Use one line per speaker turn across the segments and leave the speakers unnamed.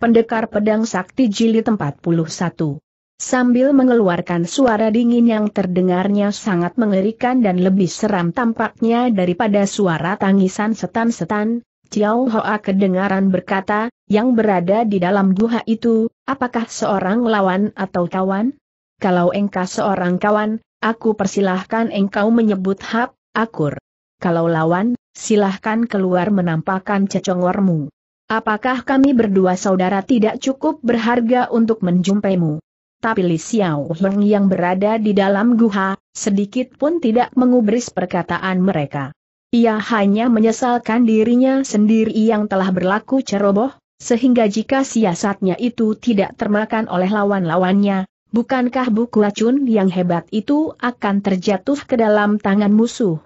Pendekar Pedang Sakti Jilid 41. Sambil mengeluarkan suara dingin yang terdengarnya sangat mengerikan dan lebih seram tampaknya daripada suara tangisan setan-setan, Chiao Hoa kedengaran berkata, yang berada di dalam guha itu, apakah seorang lawan atau kawan? Kalau engkau seorang kawan, aku persilahkan engkau menyebut hap, akur. Kalau lawan, silahkan keluar menampakkan cecongormu. Apakah kami berdua saudara tidak cukup berharga untuk menjumpaimu? Tapi Li Xiao Heng yang berada di dalam guha, sedikit pun tidak mengubris perkataan mereka. Ia hanya menyesalkan dirinya sendiri yang telah berlaku ceroboh, sehingga jika siasatnya itu tidak termakan oleh lawan-lawannya, bukankah buku racun yang hebat itu akan terjatuh ke dalam tangan musuh?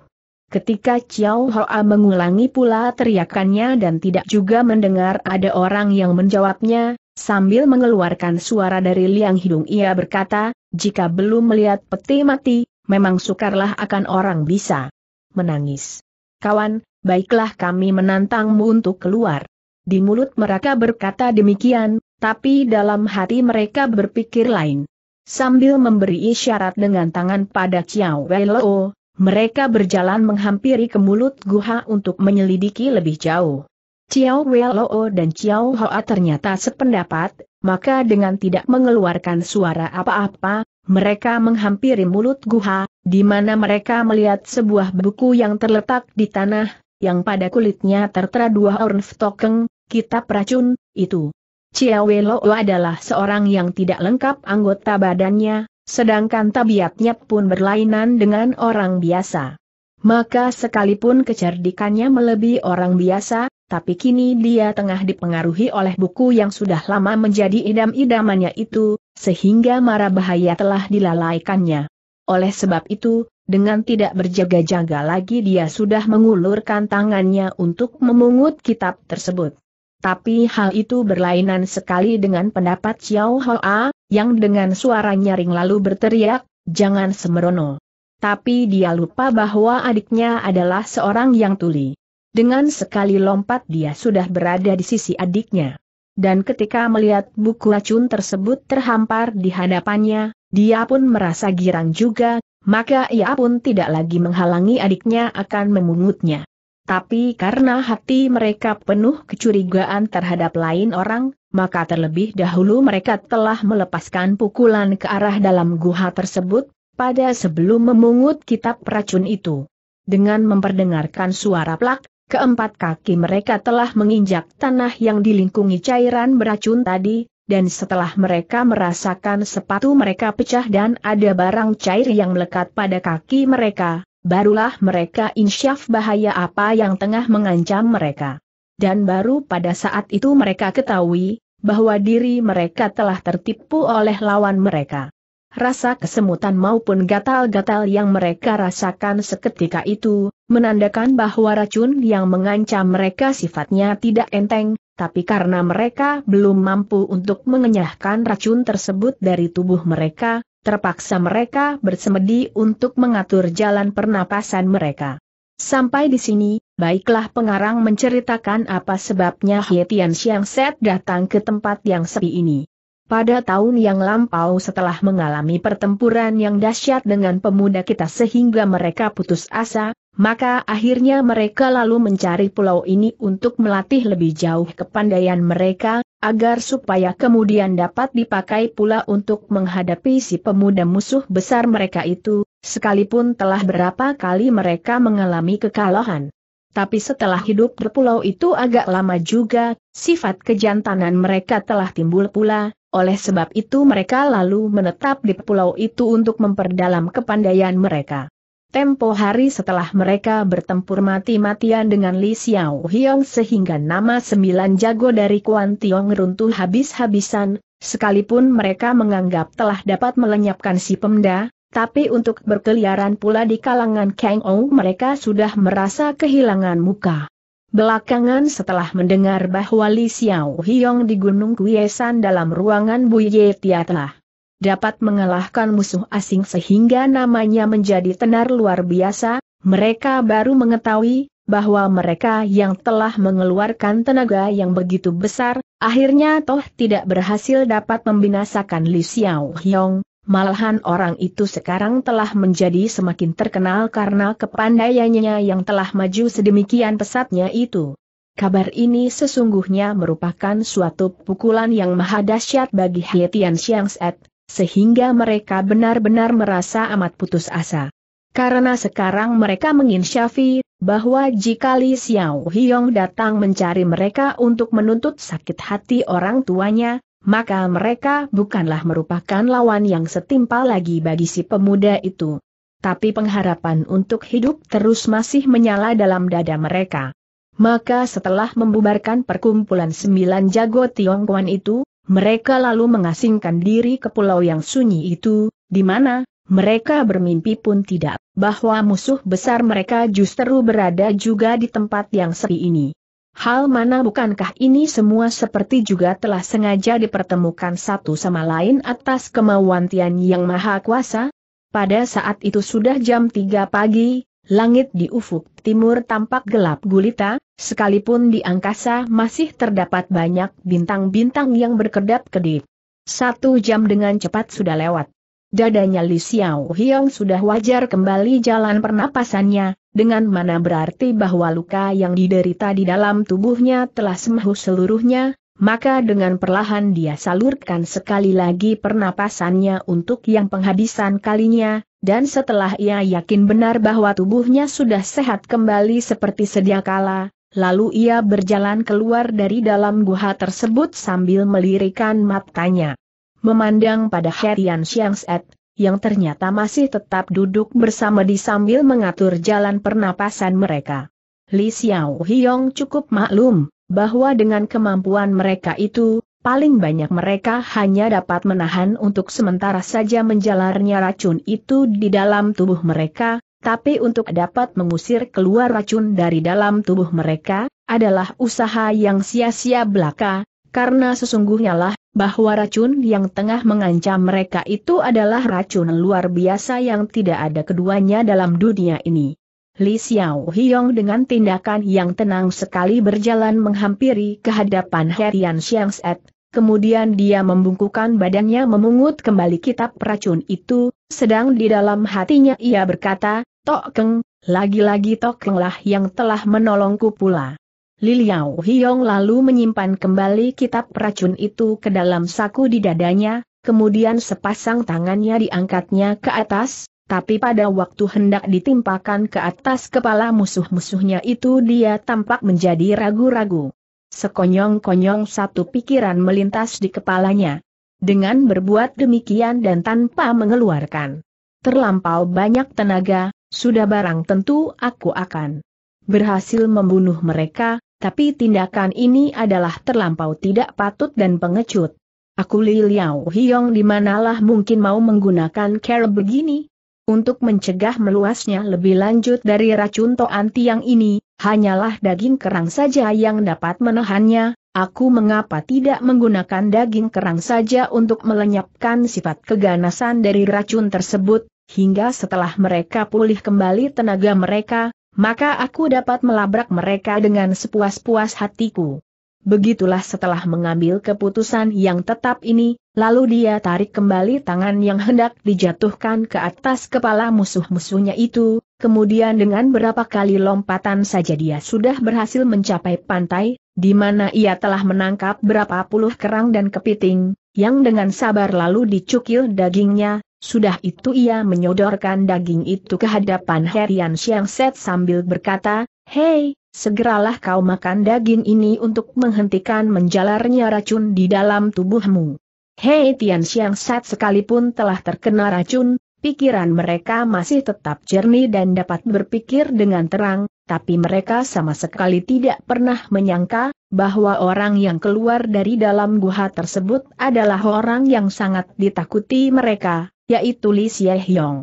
Ketika Chiao Hoa mengulangi pula teriakannya dan tidak juga mendengar ada orang yang menjawabnya, sambil mengeluarkan suara dari liang hidung ia berkata, jika belum melihat peti mati, memang sukarlah akan orang bisa menangis. Kawan, baiklah kami menantangmu untuk keluar. Di mulut mereka berkata demikian, tapi dalam hati mereka berpikir lain. Sambil memberi isyarat dengan tangan pada Chiao Wei Lo, mereka berjalan menghampiri ke mulut guha untuk menyelidiki lebih jauh. Ciao Weloo dan Ciao Hoa ternyata sependapat, maka dengan tidak mengeluarkan suara apa-apa, mereka menghampiri mulut Guha, di mana mereka melihat sebuah buku yang terletak di tanah, yang pada kulitnya tertera dua ornf tokeng, kitab racun, itu. Ciao Weloo adalah seorang yang tidak lengkap anggota badannya, Sedangkan tabiatnya pun berlainan dengan orang biasa. Maka sekalipun kecerdikannya melebihi orang biasa, tapi kini dia tengah dipengaruhi oleh buku yang sudah lama menjadi idam-idamannya itu, sehingga mara bahaya telah dilalaikannya. Oleh sebab itu, dengan tidak berjaga-jaga lagi dia sudah mengulurkan tangannya untuk memungut kitab tersebut. Tapi hal itu berlainan sekali dengan pendapat Xiao Hoa, yang dengan suara nyaring lalu berteriak, jangan semerono. Tapi dia lupa bahwa adiknya adalah seorang yang tuli. Dengan sekali lompat dia sudah berada di sisi adiknya. Dan ketika melihat buku racun tersebut terhampar di hadapannya, dia pun merasa girang juga, maka ia pun tidak lagi menghalangi adiknya akan memungutnya. Tapi karena hati mereka penuh kecurigaan terhadap lain orang, maka terlebih dahulu mereka telah melepaskan pukulan ke arah dalam guha tersebut, pada sebelum memungut kitab racun itu. Dengan memperdengarkan suara plak, keempat kaki mereka telah menginjak tanah yang dilingkungi cairan beracun tadi, dan setelah mereka merasakan sepatu mereka pecah dan ada barang cair yang melekat pada kaki mereka, barulah mereka insyaf bahaya apa yang tengah mengancam mereka. Dan baru pada saat itu mereka ketahui, bahwa diri mereka telah tertipu oleh lawan mereka. Rasa kesemutan maupun gatal-gatal yang mereka rasakan seketika itu, menandakan bahwa racun yang mengancam mereka sifatnya tidak enteng, tapi karena mereka belum mampu untuk mengenyahkan racun tersebut dari tubuh mereka, terpaksa mereka bersemedi untuk mengatur jalan pernapasan mereka. Sampai di sini, baiklah pengarang menceritakan apa sebabnya Hietian Tian Set datang ke tempat yang sepi ini. Pada tahun yang lampau setelah mengalami pertempuran yang dahsyat dengan pemuda kita sehingga mereka putus asa, maka akhirnya mereka lalu mencari pulau ini untuk melatih lebih jauh kepandaian mereka, agar supaya kemudian dapat dipakai pula untuk menghadapi si pemuda musuh besar mereka itu, sekalipun telah berapa kali mereka mengalami kekalahan. Tapi setelah hidup di pulau itu agak lama juga, sifat kejantanan mereka telah timbul pula, oleh sebab itu mereka lalu menetap di pulau itu untuk memperdalam kepandaian mereka. Tempo hari setelah mereka bertempur mati-matian dengan Li Xiao Hiong sehingga nama sembilan jago dari Kuan Tiong runtuh habis-habisan, sekalipun mereka menganggap telah dapat melenyapkan si pemda, tapi untuk berkeliaran pula di kalangan Kang Ou mereka sudah merasa kehilangan muka. Belakangan setelah mendengar bahwa Li Xiao Hiong di Gunung Kuiesan dalam ruangan Bu Ye Tiatlah dapat mengalahkan musuh asing sehingga namanya menjadi tenar luar biasa, mereka baru mengetahui bahwa mereka yang telah mengeluarkan tenaga yang begitu besar, akhirnya toh tidak berhasil dapat membinasakan Li Xiao Hyong, Malahan orang itu sekarang telah menjadi semakin terkenal karena kepandaiannya yang telah maju sedemikian pesatnya itu. Kabar ini sesungguhnya merupakan suatu pukulan yang maha dahsyat bagi Hietian Xiangset, sehingga mereka benar-benar merasa amat putus asa. Karena sekarang mereka menginsyafi, bahwa jika Li Xiao Hiong datang mencari mereka untuk menuntut sakit hati orang tuanya, maka mereka bukanlah merupakan lawan yang setimpal lagi bagi si pemuda itu. Tapi pengharapan untuk hidup terus masih menyala dalam dada mereka. Maka setelah membubarkan perkumpulan sembilan jago Tiongkuan itu, mereka lalu mengasingkan diri ke pulau yang sunyi itu, di mana mereka bermimpi pun tidak bahwa musuh besar mereka justru berada juga di tempat yang sepi ini. Hal mana bukankah ini semua seperti juga telah sengaja dipertemukan satu sama lain atas kemauan Tian Yang Maha Kuasa? Pada saat itu sudah jam 3 pagi, Langit di ufuk timur tampak gelap gulita, sekalipun di angkasa masih terdapat banyak bintang-bintang yang berkedap-kedip. Satu jam dengan cepat sudah lewat. Dadanya Li Xiao Hiong sudah wajar kembali jalan pernapasannya, dengan mana berarti bahwa luka yang diderita di dalam tubuhnya telah sembuh seluruhnya, maka dengan perlahan dia salurkan sekali lagi pernapasannya untuk yang penghabisan kalinya, dan setelah ia yakin benar bahwa tubuhnya sudah sehat kembali seperti sedia kala, lalu ia berjalan keluar dari dalam guha tersebut sambil melirikan matanya. Memandang pada Herian Siangset, yang ternyata masih tetap duduk bersama di sambil mengatur jalan pernapasan mereka. Li Xiao Hiong cukup maklum, bahwa dengan kemampuan mereka itu, paling banyak mereka hanya dapat menahan untuk sementara saja menjalarnya racun itu di dalam tubuh mereka, tapi untuk dapat mengusir keluar racun dari dalam tubuh mereka, adalah usaha yang sia-sia belaka, karena sesungguhnya lah, bahwa racun yang tengah mengancam mereka itu adalah racun luar biasa yang tidak ada keduanya dalam dunia ini. Li Xiao Hiong dengan tindakan yang tenang sekali berjalan menghampiri kehadapan Herian Set, Kemudian dia membungkukan badannya memungut kembali kitab racun itu, sedang di dalam hatinya ia berkata, Tok Keng, lagi-lagi Tok Keng lah yang telah menolongku pula. Liliau Hiong lalu menyimpan kembali kitab racun itu ke dalam saku di dadanya, kemudian sepasang tangannya diangkatnya ke atas, tapi pada waktu hendak ditimpakan ke atas kepala musuh-musuhnya itu dia tampak menjadi ragu-ragu. Sekonyong-konyong satu pikiran melintas di kepalanya. Dengan berbuat demikian dan tanpa mengeluarkan terlampau banyak tenaga, sudah barang tentu aku akan berhasil membunuh mereka, tapi tindakan ini adalah terlampau tidak patut dan pengecut. Aku Li Liao Hiong dimanalah mungkin mau menggunakan cara begini? Untuk mencegah meluasnya lebih lanjut dari racun Toan Tiang ini, hanyalah daging kerang saja yang dapat menahannya, aku mengapa tidak menggunakan daging kerang saja untuk melenyapkan sifat keganasan dari racun tersebut, hingga setelah mereka pulih kembali tenaga mereka, maka aku dapat melabrak mereka dengan sepuas-puas hatiku. Begitulah setelah mengambil keputusan yang tetap ini, lalu dia tarik kembali tangan yang hendak dijatuhkan ke atas kepala musuh-musuhnya itu, kemudian dengan berapa kali lompatan saja dia sudah berhasil mencapai pantai, di mana ia telah menangkap berapa puluh kerang dan kepiting, yang dengan sabar lalu dicukil dagingnya, sudah itu ia menyodorkan daging itu ke hadapan Herian Siang Set sambil berkata, Hei, Segeralah kau makan daging ini untuk menghentikan menjalarnya racun di dalam tubuhmu. Hei Tian Xiang Sat sekalipun telah terkena racun, pikiran mereka masih tetap jernih dan dapat berpikir dengan terang, tapi mereka sama sekali tidak pernah menyangka, bahwa orang yang keluar dari dalam guha tersebut adalah orang yang sangat ditakuti mereka, yaitu Li Xie Hyong.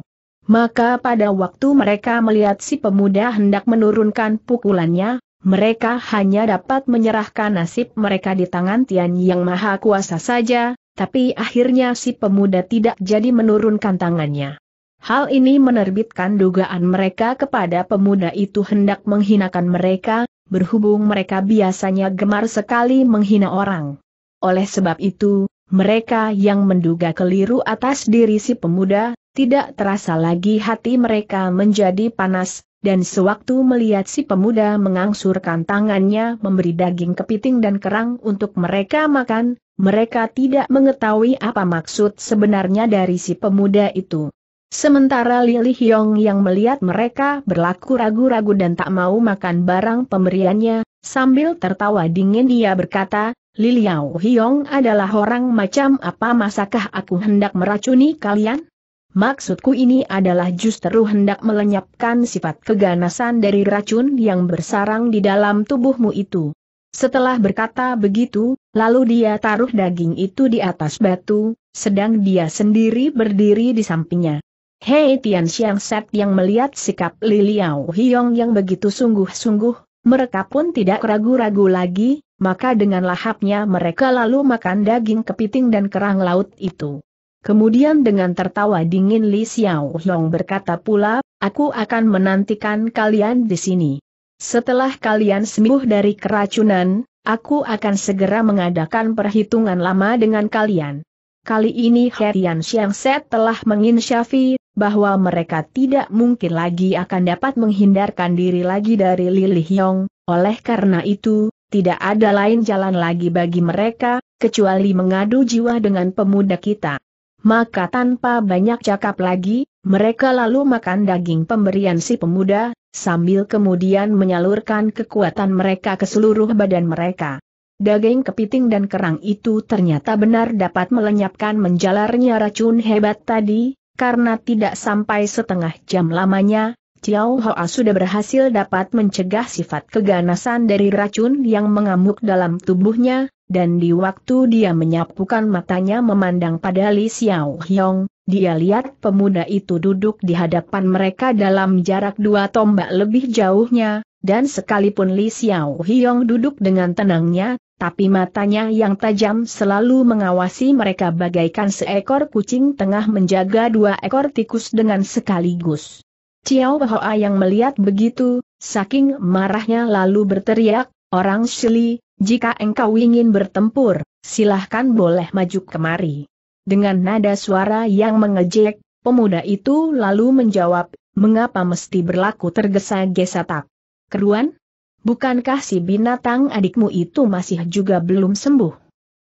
Maka pada waktu mereka melihat si pemuda hendak menurunkan pukulannya, mereka hanya dapat menyerahkan nasib mereka di tangan Tian Yang Maha Kuasa saja, tapi akhirnya si pemuda tidak jadi menurunkan tangannya. Hal ini menerbitkan dugaan mereka kepada pemuda itu hendak menghinakan mereka, berhubung mereka biasanya gemar sekali menghina orang. Oleh sebab itu, mereka yang menduga keliru atas diri si pemuda tidak terasa lagi hati mereka menjadi panas, dan sewaktu melihat si pemuda mengangsurkan tangannya memberi daging kepiting dan kerang untuk mereka makan, mereka tidak mengetahui apa maksud sebenarnya dari si pemuda itu. Sementara Lili Hyong yang melihat mereka berlaku ragu-ragu dan tak mau makan barang pemberiannya, sambil tertawa dingin ia berkata, Liliao Hyong adalah orang macam apa masakah aku hendak meracuni kalian? Maksudku ini adalah justru hendak melenyapkan sifat keganasan dari racun yang bersarang di dalam tubuhmu itu. Setelah berkata begitu, lalu dia taruh daging itu di atas batu, sedang dia sendiri berdiri di sampingnya. Hei Tian Xiang Set yang melihat sikap Liao Hiong yang begitu sungguh-sungguh, mereka pun tidak ragu-ragu lagi, maka dengan lahapnya mereka lalu makan daging kepiting dan kerang laut itu. Kemudian dengan tertawa dingin Li Xiao berkata pula, aku akan menantikan kalian di sini. Setelah kalian sembuh dari keracunan, aku akan segera mengadakan perhitungan lama dengan kalian. Kali ini Herian Xiangset telah menginsyafi bahwa mereka tidak mungkin lagi akan dapat menghindarkan diri lagi dari Lili Hyong, oleh karena itu, tidak ada lain jalan lagi bagi mereka, kecuali mengadu jiwa dengan pemuda kita. Maka tanpa banyak cakap lagi, mereka lalu makan daging pemberian si pemuda, sambil kemudian menyalurkan kekuatan mereka ke seluruh badan mereka. Daging kepiting dan kerang itu ternyata benar dapat melenyapkan menjalarnya racun hebat tadi, karena tidak sampai setengah jam lamanya, Chiao Hoa sudah berhasil dapat mencegah sifat keganasan dari racun yang mengamuk dalam tubuhnya, dan di waktu dia menyapukan matanya memandang pada Li Xiao Hyong, dia lihat pemuda itu duduk di hadapan mereka dalam jarak dua tombak lebih jauhnya, dan sekalipun Li Xiao Hyong duduk dengan tenangnya, tapi matanya yang tajam selalu mengawasi mereka bagaikan seekor kucing tengah menjaga dua ekor tikus dengan sekaligus. Ciao Hoa yang melihat begitu, saking marahnya lalu berteriak, Orang Shili, jika engkau ingin bertempur, silahkan boleh maju kemari. Dengan nada suara yang mengejek, pemuda itu lalu menjawab, mengapa mesti berlaku tergesa-gesa tak? Keruan? Bukankah si binatang adikmu itu masih juga belum sembuh?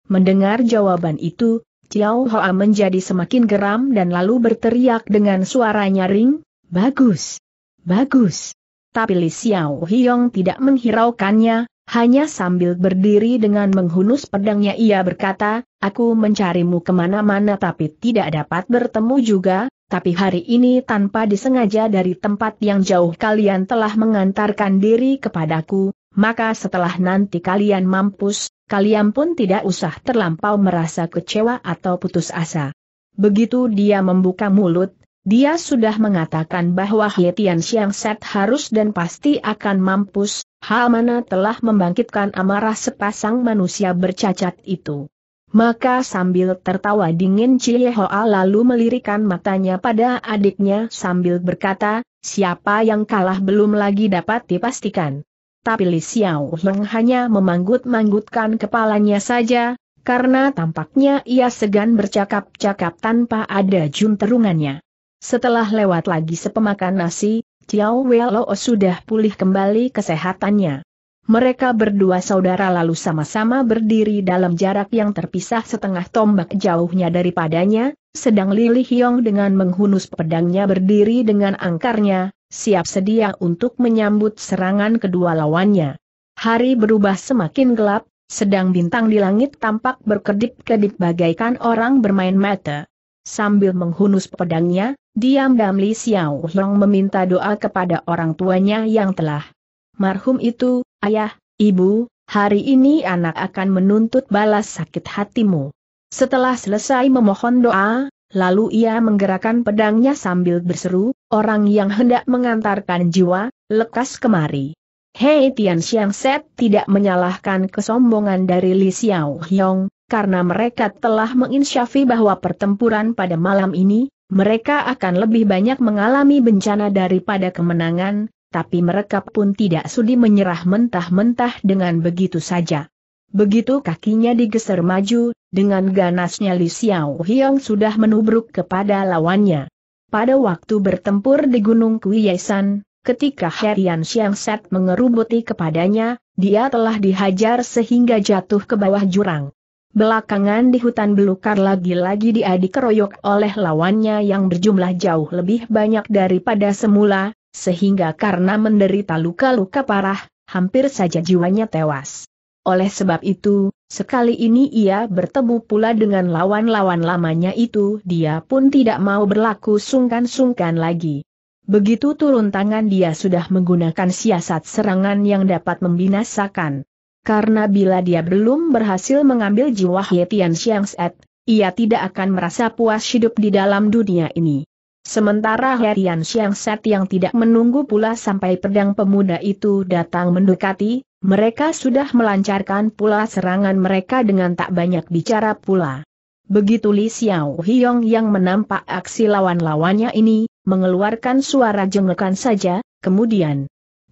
Mendengar jawaban itu, Ciao Hoa menjadi semakin geram dan lalu berteriak dengan suara nyaring, Bagus! Bagus! Tapi Li Xiao Hiong tidak menghiraukannya, hanya sambil berdiri dengan menghunus pedangnya ia berkata, aku mencarimu kemana-mana tapi tidak dapat bertemu juga, tapi hari ini tanpa disengaja dari tempat yang jauh kalian telah mengantarkan diri kepadaku, maka setelah nanti kalian mampus, kalian pun tidak usah terlampau merasa kecewa atau putus asa. Begitu dia membuka mulut, dia sudah mengatakan bahwa Hietian Tian Siang Set harus dan pasti akan mampus, Hal mana telah membangkitkan amarah sepasang manusia bercacat itu. Maka sambil tertawa dingin Cie Hoa lalu melirikan matanya pada adiknya sambil berkata, siapa yang kalah belum lagi dapat dipastikan. Tapi Li Xiao Heng hanya memanggut-manggutkan kepalanya saja, karena tampaknya ia segan bercakap-cakap tanpa ada junterungannya. Setelah lewat lagi sepemakan nasi, Ciao Welo sudah pulih kembali kesehatannya. Mereka berdua saudara lalu sama-sama berdiri dalam jarak yang terpisah setengah tombak jauhnya daripadanya, sedang Lili Hyong dengan menghunus pedangnya berdiri dengan angkarnya, siap sedia untuk menyambut serangan kedua lawannya. Hari berubah semakin gelap, sedang bintang di langit tampak berkedip-kedip bagaikan orang bermain mata. Sambil menghunus pedangnya, Diam-diam Li Xiao Long meminta doa kepada orang tuanya yang telah marhum itu, ayah, ibu, hari ini anak akan menuntut balas sakit hatimu. Setelah selesai memohon doa, lalu ia menggerakkan pedangnya sambil berseru, orang yang hendak mengantarkan jiwa, lekas kemari. Hei Tian Xiang Set tidak menyalahkan kesombongan dari Li Xiao Hyong, karena mereka telah menginsyafi bahwa pertempuran pada malam ini, mereka akan lebih banyak mengalami bencana daripada kemenangan, tapi mereka pun tidak sudi menyerah mentah-mentah dengan begitu saja. Begitu kakinya digeser maju, dengan ganasnya Li Xiao Hiong sudah menubruk kepada lawannya. Pada waktu bertempur di Gunung Kuyasan, ketika Herian Set mengerubuti kepadanya, dia telah dihajar sehingga jatuh ke bawah jurang. Belakangan di hutan belukar lagi-lagi dia dikeroyok oleh lawannya yang berjumlah jauh lebih banyak daripada semula, sehingga karena menderita luka-luka parah, hampir saja jiwanya tewas. Oleh sebab itu, sekali ini ia bertemu pula dengan lawan-lawan lamanya itu dia pun tidak mau berlaku sungkan-sungkan lagi. Begitu turun tangan dia sudah menggunakan siasat serangan yang dapat membinasakan karena bila dia belum berhasil mengambil jiwa He Tian Xiang Set, ia tidak akan merasa puas hidup di dalam dunia ini. Sementara He Tian Xiang Set yang tidak menunggu pula sampai pedang pemuda itu datang mendekati, mereka sudah melancarkan pula serangan mereka dengan tak banyak bicara pula. Begitu Li Xiao Hiong yang menampak aksi lawan-lawannya ini, mengeluarkan suara jengekan saja, kemudian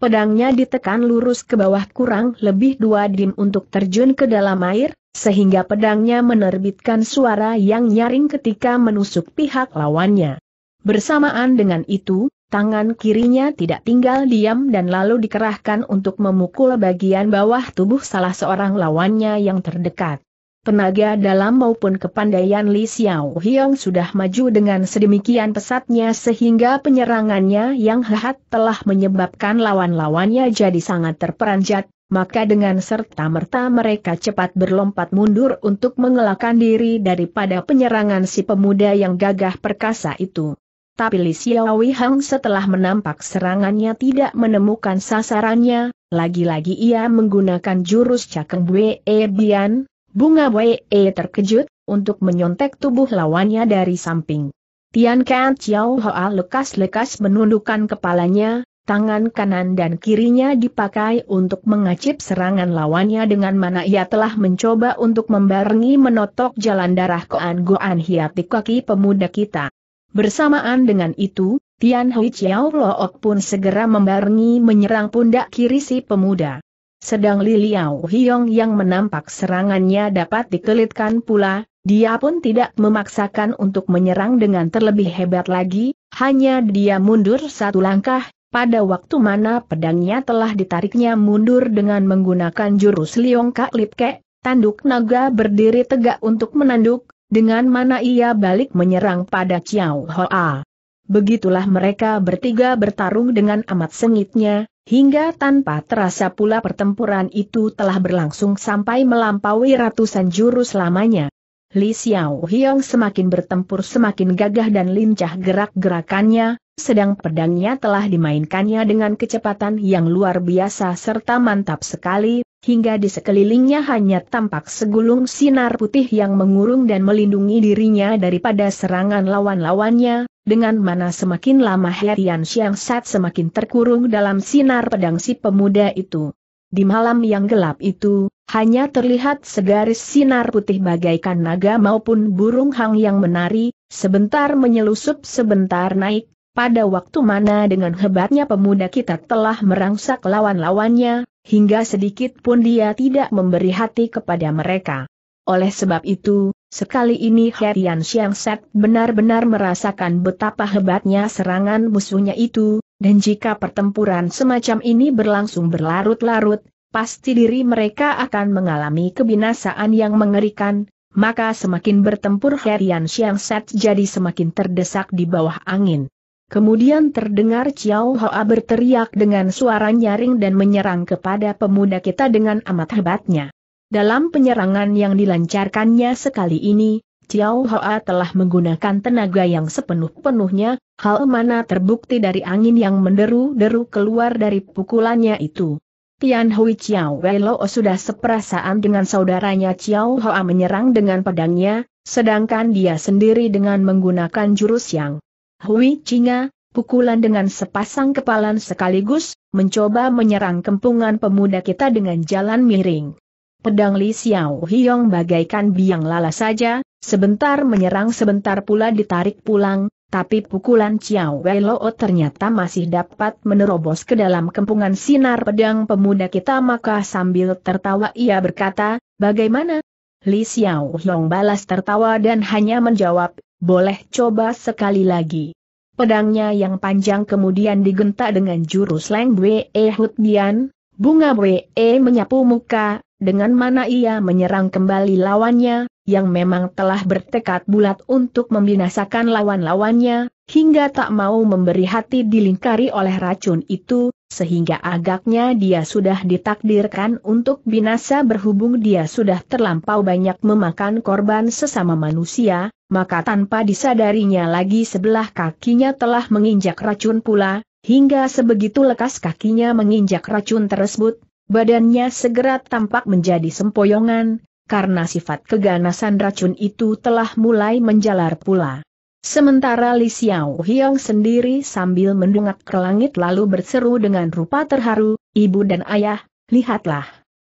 Pedangnya ditekan lurus ke bawah kurang lebih dua dim untuk terjun ke dalam air, sehingga pedangnya menerbitkan suara yang nyaring ketika menusuk pihak lawannya. Bersamaan dengan itu, tangan kirinya tidak tinggal diam dan lalu dikerahkan untuk memukul bagian bawah tubuh salah seorang lawannya yang terdekat tenaga dalam maupun kepandaian Li Xiao Hiong sudah maju dengan sedemikian pesatnya sehingga penyerangannya yang hehat telah menyebabkan lawan-lawannya jadi sangat terperanjat, maka dengan serta-merta mereka cepat berlompat mundur untuk mengelakkan diri daripada penyerangan si pemuda yang gagah perkasa itu. Tapi Li Xiao Hiong setelah menampak serangannya tidak menemukan sasarannya, lagi-lagi ia menggunakan jurus cakeng Bue Bian, Bunga Wei eh, terkejut, untuk menyontek tubuh lawannya dari samping. Tian Kan Chiao Hoa lekas-lekas menundukkan kepalanya, tangan kanan dan kirinya dipakai untuk mengacip serangan lawannya dengan mana ia telah mencoba untuk membarengi menotok jalan darah Koan Goan di kaki pemuda kita. Bersamaan dengan itu, Tian Hui Chiao Look pun segera membarengi menyerang pundak kiri si pemuda. Sedang Li Liao Hiong yang menampak serangannya dapat dikelitkan pula, dia pun tidak memaksakan untuk menyerang dengan terlebih hebat lagi, hanya dia mundur satu langkah, pada waktu mana pedangnya telah ditariknya mundur dengan menggunakan jurus Liong Kak Lip tanduk naga berdiri tegak untuk menanduk, dengan mana ia balik menyerang pada Chiao Hoa. Begitulah mereka bertiga bertarung dengan amat sengitnya, Hingga tanpa terasa pula pertempuran itu telah berlangsung sampai melampaui ratusan jurus lamanya. Li Xiao Hiong semakin bertempur semakin gagah dan lincah gerak-gerakannya, sedang pedangnya telah dimainkannya dengan kecepatan yang luar biasa serta mantap sekali, hingga di sekelilingnya hanya tampak segulung sinar putih yang mengurung dan melindungi dirinya daripada serangan lawan-lawannya, dengan mana semakin lama Herian Siang Sat semakin terkurung dalam sinar pedang si pemuda itu. Di malam yang gelap itu, hanya terlihat segaris sinar putih bagaikan naga maupun burung hang yang menari, sebentar menyelusup sebentar naik, pada waktu mana dengan hebatnya pemuda kita telah merangsak lawan-lawannya, hingga sedikit pun dia tidak memberi hati kepada mereka. Oleh sebab itu, Sekali ini Herian Xiang Set benar-benar merasakan betapa hebatnya serangan musuhnya itu, dan jika pertempuran semacam ini berlangsung berlarut-larut, pasti diri mereka akan mengalami kebinasaan yang mengerikan, maka semakin bertempur Herian Xiang Set jadi semakin terdesak di bawah angin. Kemudian terdengar Chiao Hoa berteriak dengan suara nyaring dan menyerang kepada pemuda kita dengan amat hebatnya. Dalam penyerangan yang dilancarkannya sekali ini, Chiao Hoa telah menggunakan tenaga yang sepenuh-penuhnya, hal mana terbukti dari angin yang menderu-deru keluar dari pukulannya itu. Tian Hui Chiao Lo sudah seperasaan dengan saudaranya Chiao Hoa menyerang dengan pedangnya, sedangkan dia sendiri dengan menggunakan jurus yang Hui Chinga, pukulan dengan sepasang kepalan sekaligus, mencoba menyerang kempungan pemuda kita dengan jalan miring. Pedang Li Xiao Hiong bagaikan biang lala saja, sebentar menyerang sebentar pula ditarik pulang, tapi pukulan Xiao Wei Lo ternyata masih dapat menerobos ke dalam kempungan sinar pedang pemuda kita maka sambil tertawa ia berkata, bagaimana? Li Xiao Long balas tertawa dan hanya menjawab, boleh coba sekali lagi. Pedangnya yang panjang kemudian digentak dengan jurus Leng Wei Hut Dian, bunga Wei menyapu muka, dengan mana ia menyerang kembali lawannya, yang memang telah bertekad bulat untuk membinasakan lawan-lawannya, hingga tak mau memberi hati dilingkari oleh racun itu, sehingga agaknya dia sudah ditakdirkan untuk binasa berhubung dia sudah terlampau banyak memakan korban sesama manusia, maka tanpa disadarinya lagi sebelah kakinya telah menginjak racun pula, hingga sebegitu lekas kakinya menginjak racun tersebut, Badannya segera tampak menjadi sempoyongan, karena sifat keganasan racun itu telah mulai menjalar pula. Sementara Li Xiao Hiong sendiri sambil mendungak ke langit lalu berseru dengan rupa terharu, ibu dan ayah, lihatlah.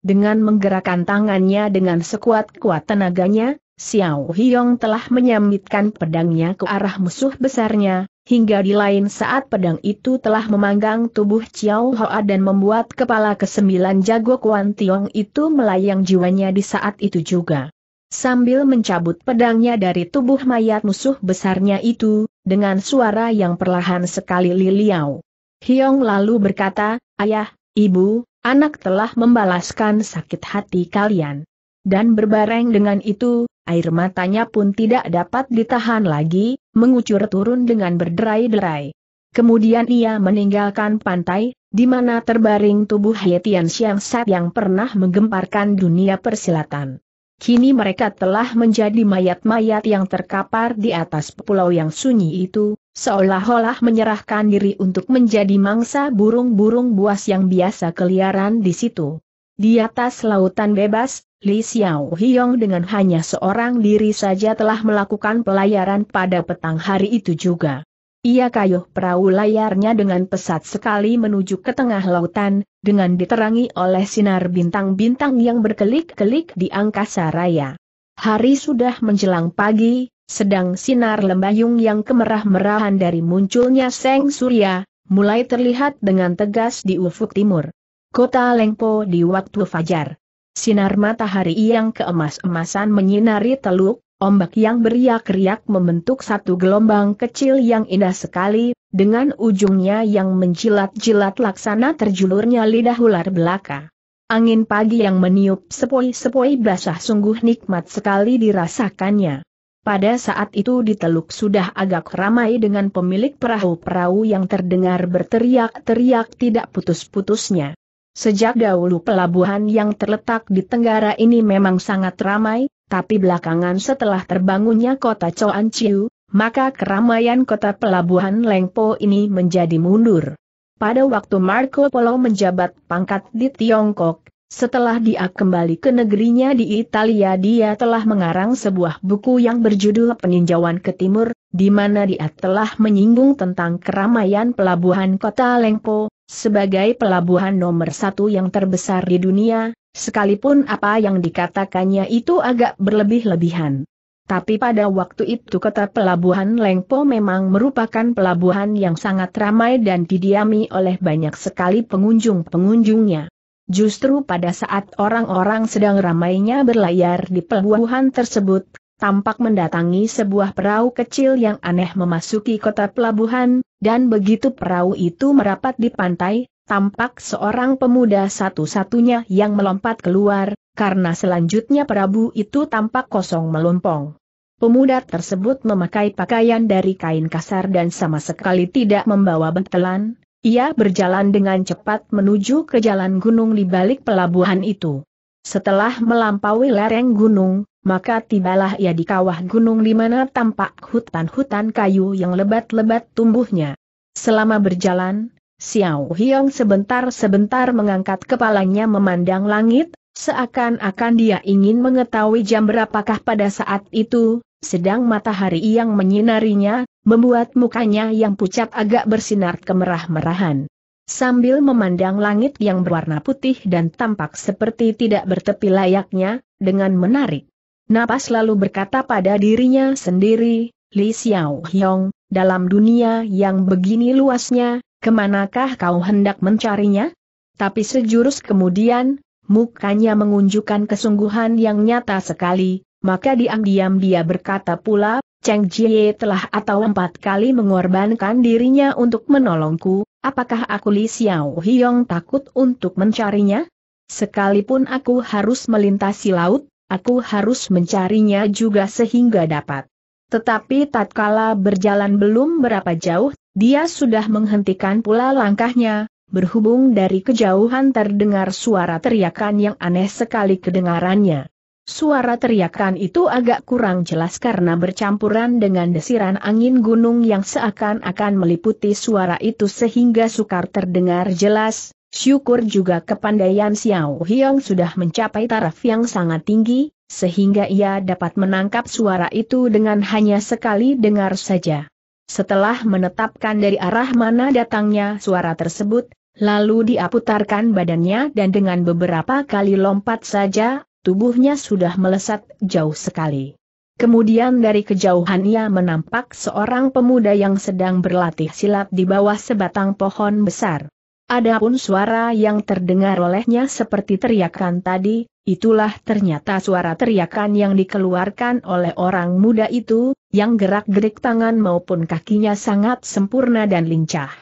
Dengan menggerakkan tangannya dengan sekuat-kuat tenaganya, Xiao Hiong telah menyambitkan pedangnya ke arah musuh besarnya, Hingga di lain saat pedang itu telah memanggang tubuh Chiao Hoa dan membuat kepala kesembilan jago Kuan Tiong itu melayang jiwanya di saat itu juga. Sambil mencabut pedangnya dari tubuh mayat musuh besarnya itu, dengan suara yang perlahan sekali liliau. Hiong lalu berkata, Ayah, Ibu, anak telah membalaskan sakit hati kalian. Dan berbareng dengan itu, air matanya pun tidak dapat ditahan lagi, mengucur turun dengan berderai-derai. Kemudian ia meninggalkan pantai, di mana terbaring tubuh Hietian Tian Sat yang pernah menggemparkan dunia persilatan. Kini mereka telah menjadi mayat-mayat yang terkapar di atas pulau yang sunyi itu, seolah-olah menyerahkan diri untuk menjadi mangsa burung-burung buas yang biasa keliaran di situ. Di atas lautan bebas, Li Xiao Hiong dengan hanya seorang diri saja telah melakukan pelayaran pada petang hari itu juga. Ia kayuh perahu layarnya dengan pesat sekali menuju ke tengah lautan, dengan diterangi oleh sinar bintang-bintang yang berkelik-kelik di angkasa raya. Hari sudah menjelang pagi, sedang sinar lembayung yang kemerah-merahan dari munculnya seng surya, mulai terlihat dengan tegas di ufuk timur. Kota Lengpo di waktu fajar. Sinar matahari yang keemas-emasan menyinari teluk, ombak yang beriak-riak membentuk satu gelombang kecil yang indah sekali, dengan ujungnya yang menjilat-jilat laksana terjulurnya lidah ular belaka. Angin pagi yang meniup sepoi-sepoi basah sungguh nikmat sekali dirasakannya. Pada saat itu di teluk sudah agak ramai dengan pemilik perahu-perahu yang terdengar berteriak-teriak tidak putus-putusnya. Sejak dahulu pelabuhan yang terletak di Tenggara ini memang sangat ramai, tapi belakangan setelah terbangunnya kota Choan Chiu, maka keramaian kota pelabuhan Lengpo ini menjadi mundur. Pada waktu Marco Polo menjabat pangkat di Tiongkok, setelah dia kembali ke negerinya di Italia dia telah mengarang sebuah buku yang berjudul Peninjauan ke Timur, di mana dia telah menyinggung tentang keramaian pelabuhan kota Lengpo, sebagai pelabuhan nomor satu yang terbesar di dunia, sekalipun apa yang dikatakannya itu agak berlebih-lebihan. Tapi pada waktu itu kota pelabuhan Lengpo memang merupakan pelabuhan yang sangat ramai dan didiami oleh banyak sekali pengunjung-pengunjungnya. Justru pada saat orang-orang sedang ramainya berlayar di pelabuhan tersebut, tampak mendatangi sebuah perahu kecil yang aneh memasuki kota pelabuhan, dan begitu perahu itu merapat di pantai, tampak seorang pemuda satu-satunya yang melompat keluar, karena selanjutnya perahu itu tampak kosong melompong. Pemuda tersebut memakai pakaian dari kain kasar dan sama sekali tidak membawa bentelan, ia berjalan dengan cepat menuju ke jalan gunung di balik pelabuhan itu. Setelah melampaui lereng gunung, maka tibalah ia di kawah gunung di mana tampak hutan-hutan kayu yang lebat-lebat tumbuhnya. Selama berjalan, Xiao Hiong sebentar-sebentar mengangkat kepalanya memandang langit, seakan-akan dia ingin mengetahui jam berapakah pada saat itu, sedang matahari yang menyinarinya, membuat mukanya yang pucat agak bersinar kemerah-merahan. Sambil memandang langit yang berwarna putih dan tampak seperti tidak bertepi layaknya, dengan menarik. Napas lalu berkata pada dirinya sendiri, Li Xiao Hyong, dalam dunia yang begini luasnya, kemanakah kau hendak mencarinya? Tapi sejurus kemudian, mukanya mengunjukkan kesungguhan yang nyata sekali, maka diam-diam dia berkata pula, Cheng Jie telah atau empat kali mengorbankan dirinya untuk menolongku, apakah aku Li Xiao Hyong takut untuk mencarinya? Sekalipun aku harus melintasi laut, aku harus mencarinya juga sehingga dapat. Tetapi tatkala berjalan belum berapa jauh, dia sudah menghentikan pula langkahnya, berhubung dari kejauhan terdengar suara teriakan yang aneh sekali kedengarannya. Suara teriakan itu agak kurang jelas karena bercampuran dengan desiran angin gunung yang seakan-akan meliputi suara itu sehingga sukar terdengar jelas, Syukur juga kepandaian Xiao Hiong sudah mencapai taraf yang sangat tinggi, sehingga ia dapat menangkap suara itu dengan hanya sekali dengar saja. Setelah menetapkan dari arah mana datangnya suara tersebut, lalu dia putarkan badannya dan dengan beberapa kali lompat saja, tubuhnya sudah melesat jauh sekali. Kemudian dari kejauhan ia menampak seorang pemuda yang sedang berlatih silat di bawah sebatang pohon besar. Adapun suara yang terdengar olehnya seperti teriakan tadi, itulah ternyata suara teriakan yang dikeluarkan oleh orang muda itu, yang gerak-gerik tangan maupun kakinya sangat sempurna dan lincah.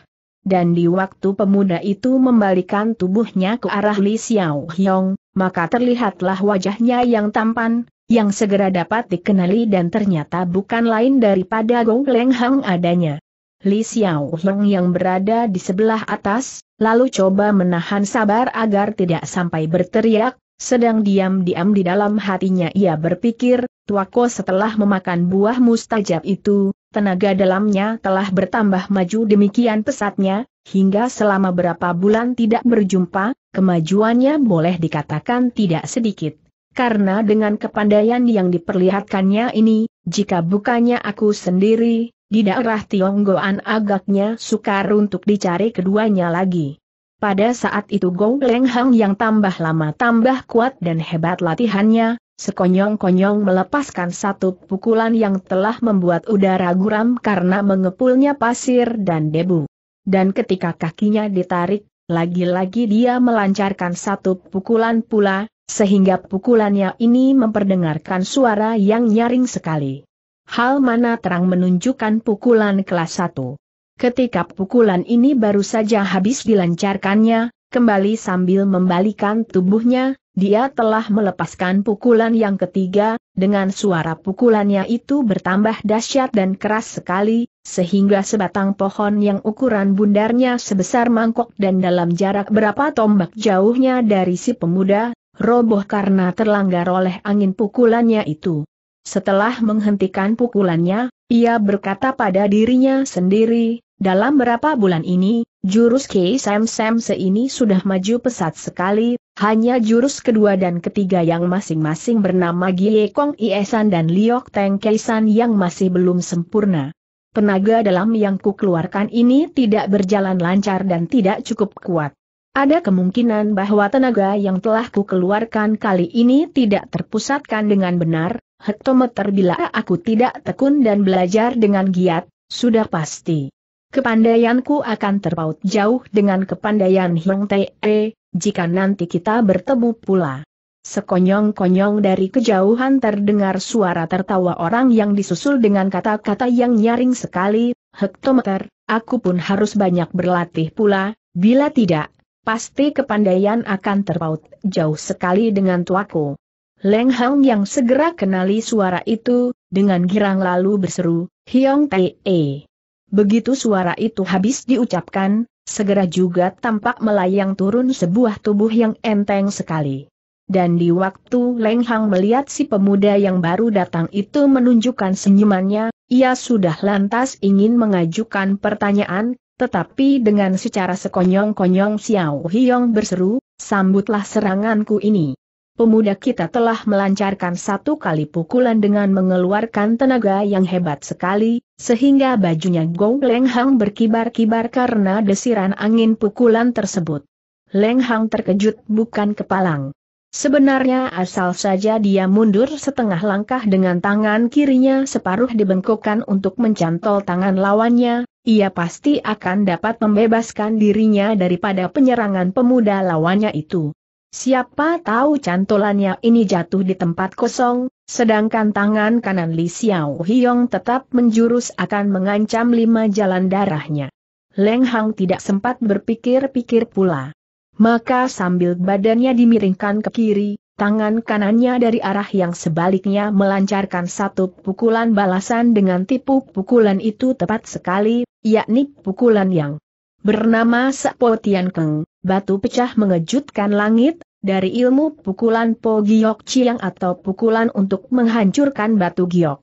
Dan di waktu pemuda itu membalikan tubuhnya ke arah Li Xiao Hyong, maka terlihatlah wajahnya yang tampan, yang segera dapat dikenali dan ternyata bukan lain daripada Gong Leng Hang adanya. Li Xiao Heng yang berada di sebelah atas, lalu coba menahan sabar agar tidak sampai berteriak, sedang diam-diam di dalam hatinya ia berpikir, tuako setelah memakan buah mustajab itu, tenaga dalamnya telah bertambah maju demikian pesatnya, hingga selama berapa bulan tidak berjumpa, kemajuannya boleh dikatakan tidak sedikit. Karena dengan kepandaian yang diperlihatkannya ini, jika bukannya aku sendiri, di daerah Tionggoan agaknya sukar untuk dicari keduanya lagi. Pada saat itu Gong Leng Hang yang tambah lama tambah kuat dan hebat latihannya, sekonyong-konyong melepaskan satu pukulan yang telah membuat udara guram karena mengepulnya pasir dan debu. Dan ketika kakinya ditarik, lagi-lagi dia melancarkan satu pukulan pula, sehingga pukulannya ini memperdengarkan suara yang nyaring sekali. Hal mana terang menunjukkan pukulan kelas 1. Ketika pukulan ini baru saja habis dilancarkannya, kembali sambil membalikan tubuhnya, dia telah melepaskan pukulan yang ketiga, dengan suara pukulannya itu bertambah dahsyat dan keras sekali, sehingga sebatang pohon yang ukuran bundarnya sebesar mangkok dan dalam jarak berapa tombak jauhnya dari si pemuda, roboh karena terlanggar oleh angin pukulannya itu. Setelah menghentikan pukulannya, ia berkata pada dirinya sendiri, dalam berapa bulan ini, jurus Kei Sam Sam seini sudah maju pesat sekali, hanya jurus kedua dan ketiga yang masing-masing bernama Gie Kong Iesan dan Liok Teng Keisan yang masih belum sempurna. Tenaga dalam yang kukeluarkan ini tidak berjalan lancar dan tidak cukup kuat. Ada kemungkinan bahwa tenaga yang telah kukeluarkan kali ini tidak terpusatkan dengan benar, hektometer bila aku tidak tekun dan belajar dengan giat, sudah pasti. Kepandaianku akan terpaut jauh dengan kepandaian Hong Tae, jika nanti kita bertemu pula. Sekonyong-konyong dari kejauhan terdengar suara tertawa orang yang disusul dengan kata-kata yang nyaring sekali, hektometer, aku pun harus banyak berlatih pula, bila tidak, pasti kepandaian akan terpaut jauh sekali dengan tuaku. Leng Hang yang segera kenali suara itu, dengan girang lalu berseru, Hiong Tae. Begitu suara itu habis diucapkan, Segera juga tampak melayang turun sebuah tubuh yang enteng sekali. Dan di waktu Leng Hang melihat si pemuda yang baru datang itu menunjukkan senyumannya, ia sudah lantas ingin mengajukan pertanyaan, tetapi dengan secara sekonyong-konyong Xiao Hiong berseru, sambutlah seranganku ini pemuda kita telah melancarkan satu kali pukulan dengan mengeluarkan tenaga yang hebat sekali, sehingga bajunya Gong Leng Hang berkibar-kibar karena desiran angin pukulan tersebut. Leng Hang terkejut bukan kepalang. Sebenarnya asal saja dia mundur setengah langkah dengan tangan kirinya separuh dibengkokkan untuk mencantol tangan lawannya, ia pasti akan dapat membebaskan dirinya daripada penyerangan pemuda lawannya itu. Siapa tahu cantolannya ini jatuh di tempat kosong, sedangkan tangan kanan Li Xiao Hiong tetap menjurus akan mengancam lima jalan darahnya. Leng Hang tidak sempat berpikir-pikir pula. Maka sambil badannya dimiringkan ke kiri, tangan kanannya dari arah yang sebaliknya melancarkan satu pukulan balasan dengan tipu pukulan itu tepat sekali, yakni pukulan yang bernama Sepotian Keng batu pecah mengejutkan langit, dari ilmu pukulan Po Giok Chiang atau pukulan untuk menghancurkan batu giok.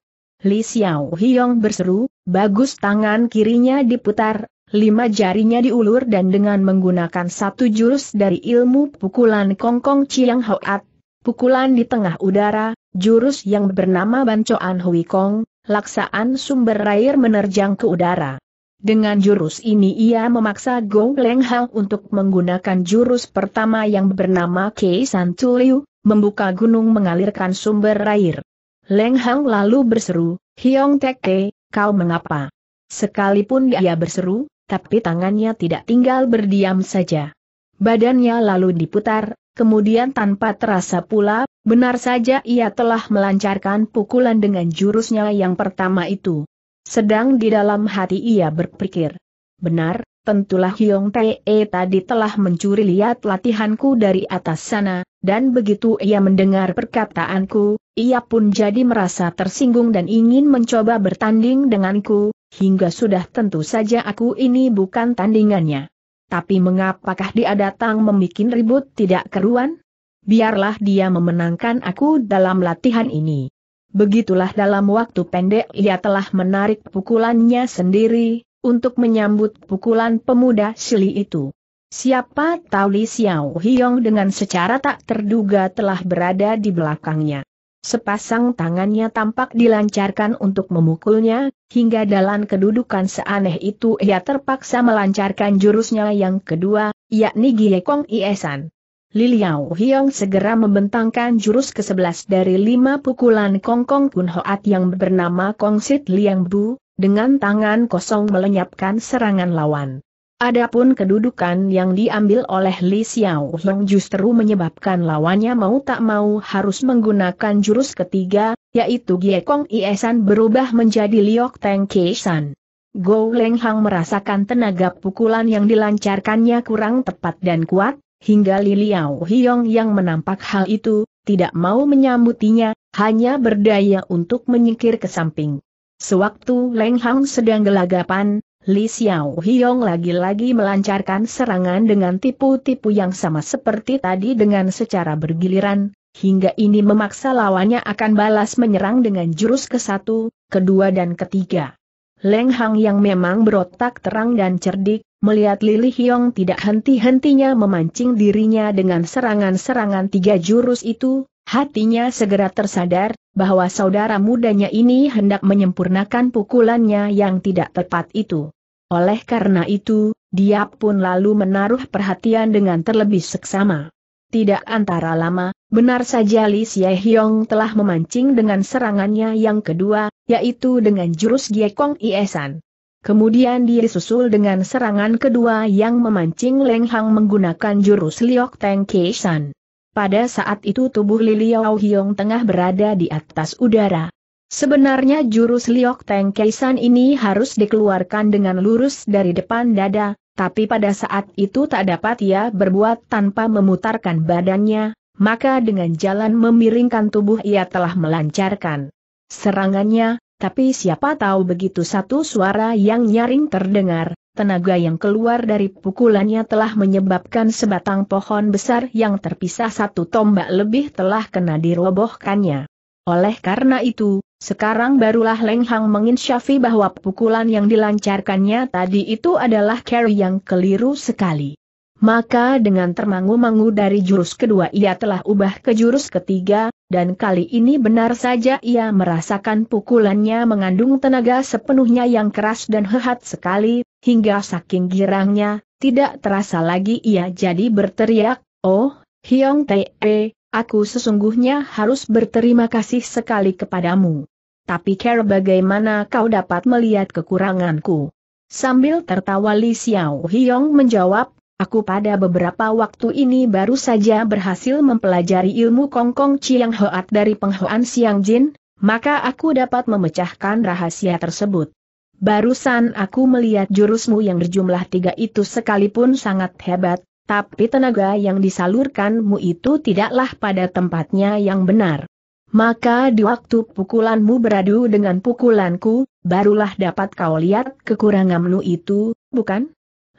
Li Xiao Hiong berseru, bagus tangan kirinya diputar, lima jarinya diulur dan dengan menggunakan satu jurus dari ilmu pukulan kong Kongkong Chiang Hoat, pukulan di tengah udara, jurus yang bernama Bancoan Hui Kong, laksaan sumber air menerjang ke udara. Dengan jurus ini ia memaksa Go Leng Hao untuk menggunakan jurus pertama yang bernama Kei San Tuliu, membuka gunung mengalirkan sumber air. Leng Hao lalu berseru, Hiong Tek kau mengapa? Sekalipun ia berseru, tapi tangannya tidak tinggal berdiam saja. Badannya lalu diputar, kemudian tanpa terasa pula, benar saja ia telah melancarkan pukulan dengan jurusnya yang pertama itu. Sedang di dalam hati ia berpikir. Benar, tentulah Hyong Tae tadi telah mencuri lihat latihanku dari atas sana, dan begitu ia mendengar perkataanku, ia pun jadi merasa tersinggung dan ingin mencoba bertanding denganku, hingga sudah tentu saja aku ini bukan tandingannya. Tapi mengapakah dia datang membuat ribut tidak keruan? Biarlah dia memenangkan aku dalam latihan ini. Begitulah dalam waktu pendek ia telah menarik pukulannya sendiri, untuk menyambut pukulan pemuda Sili itu. Siapa tahu Li Xiao Hiong dengan secara tak terduga telah berada di belakangnya. Sepasang tangannya tampak dilancarkan untuk memukulnya, hingga dalam kedudukan seaneh itu ia terpaksa melancarkan jurusnya yang kedua, yakni Giekong Iesan. Liliau Hiong segera membentangkan jurus ke-11 dari lima pukulan Kong Kong Kun Hoat yang bernama Kong Sit Liang Bu, dengan tangan kosong melenyapkan serangan lawan. Adapun kedudukan yang diambil oleh Li Xiao Long justru menyebabkan lawannya mau tak mau harus menggunakan jurus ketiga, yaitu Gie Kong Iesan berubah menjadi Liok Teng Kesan. Go Leng Hang merasakan tenaga pukulan yang dilancarkannya kurang tepat dan kuat, hingga Liliau Hiong yang menampak hal itu, tidak mau menyambutinya, hanya berdaya untuk menyingkir ke samping. Sewaktu Leng Hang sedang gelagapan, Li Xiao Hiong lagi-lagi melancarkan serangan dengan tipu-tipu yang sama seperti tadi dengan secara bergiliran, hingga ini memaksa lawannya akan balas menyerang dengan jurus ke satu, kedua dan ketiga. Leng Hang yang memang berotak terang dan cerdik, Melihat Lili Hyong tidak henti-hentinya memancing dirinya dengan serangan-serangan tiga jurus itu, hatinya segera tersadar, bahwa saudara mudanya ini hendak menyempurnakan pukulannya yang tidak tepat itu. Oleh karena itu, dia pun lalu menaruh perhatian dengan terlebih seksama. Tidak antara lama, benar saja Li Xie Hyong telah memancing dengan serangannya yang kedua, yaitu dengan jurus Giekong Iesan. Kemudian dia disusul dengan serangan kedua yang memancing Leng Hang menggunakan jurus Liok Teng Kishan. Pada saat itu tubuh Li Liao Hiong tengah berada di atas udara. Sebenarnya jurus Liok Teng Kishan ini harus dikeluarkan dengan lurus dari depan dada, tapi pada saat itu tak dapat ia berbuat tanpa memutarkan badannya, maka dengan jalan memiringkan tubuh ia telah melancarkan serangannya, tapi siapa tahu begitu satu suara yang nyaring terdengar, tenaga yang keluar dari pukulannya telah menyebabkan sebatang pohon besar yang terpisah satu tombak lebih telah kena dirobohkannya. Oleh karena itu, sekarang barulah Leng Hang menginsyafi bahwa pukulan yang dilancarkannya tadi itu adalah carry yang keliru sekali. Maka dengan termangu-mangu dari jurus kedua ia telah ubah ke jurus ketiga, dan kali ini benar saja ia merasakan pukulannya mengandung tenaga sepenuhnya yang keras dan hehat sekali, hingga saking girangnya, tidak terasa lagi ia jadi berteriak, Oh, Hyong Tae, aku sesungguhnya harus berterima kasih sekali kepadamu. Tapi care bagaimana kau dapat melihat kekuranganku? Sambil tertawa Li Xiao Hyong menjawab, Aku pada beberapa waktu ini baru saja berhasil mempelajari ilmu Kongkong Chiang Hoat dari penghoan Siang Jin, maka aku dapat memecahkan rahasia tersebut. Barusan aku melihat jurusmu yang berjumlah tiga itu sekalipun sangat hebat, tapi tenaga yang disalurkanmu itu tidaklah pada tempatnya yang benar. Maka di waktu pukulanmu beradu dengan pukulanku, barulah dapat kau lihat kekuranganmu itu, bukan?